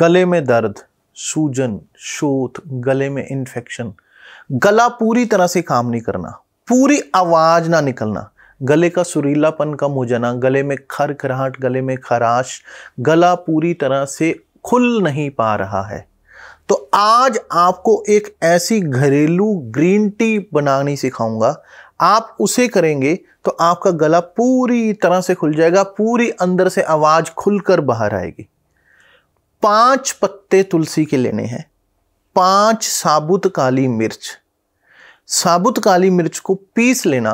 गले में दर्द सूजन शोथ गले में इन्फेक्शन गला पूरी तरह से काम नहीं करना पूरी आवाज़ ना निकलना गले का सुरीलापन कम हो जाना गले में खर खराहट गले में खराश गला पूरी तरह से खुल नहीं पा रहा है तो आज आपको एक ऐसी घरेलू ग्रीन टी बनानी सिखाऊंगा आप उसे करेंगे तो आपका गला पूरी तरह से खुल जाएगा पूरी अंदर से आवाज़ खुलकर बाहर आएगी पांच पत्ते तुलसी के लेने हैं पांच साबुत काली मिर्च साबुत काली मिर्च को पीस लेना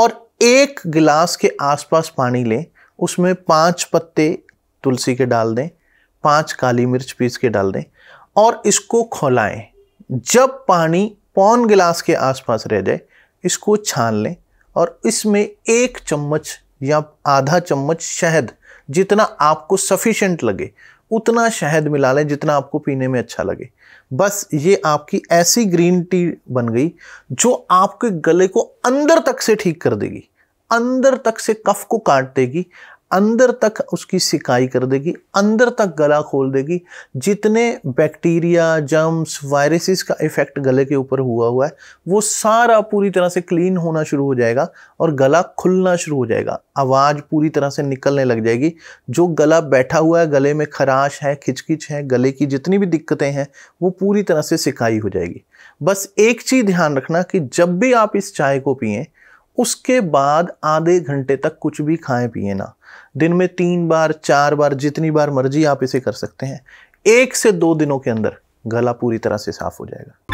और एक गिलास के आसपास पानी लें उसमें पांच पत्ते तुलसी के डाल दें पांच काली मिर्च पीस के डाल दें और इसको खोलाएं जब पानी पौन गिलास के आसपास रह जाए इसको छान लें और इसमें एक चम्मच या आधा चम्मच शहद जितना आपको सफिशेंट लगे उतना शहद मिला लें जितना आपको पीने में अच्छा लगे बस ये आपकी ऐसी ग्रीन टी बन गई जो आपके गले को अंदर तक से ठीक कर देगी अंदर तक से कफ को काट देगी अंदर तक उसकी सिकाई कर देगी अंदर तक गला खोल देगी जितने बैक्टीरिया जम्स वायरसेस का इफेक्ट गले के ऊपर हुआ हुआ है वो सारा पूरी तरह से क्लीन होना शुरू हो जाएगा और गला खुलना शुरू हो जाएगा आवाज़ पूरी तरह से निकलने लग जाएगी जो गला बैठा हुआ है गले में खराश है खिचखिच है गले की जितनी भी दिक्कतें हैं वो पूरी तरह से सिकाई हो जाएगी बस एक चीज़ ध्यान रखना कि जब भी आप इस चाय को पिए उसके बाद आधे घंटे तक कुछ भी खाएं पिए ना दिन में तीन बार चार बार जितनी बार मर्जी आप इसे कर सकते हैं एक से दो दिनों के अंदर गला पूरी तरह से साफ हो जाएगा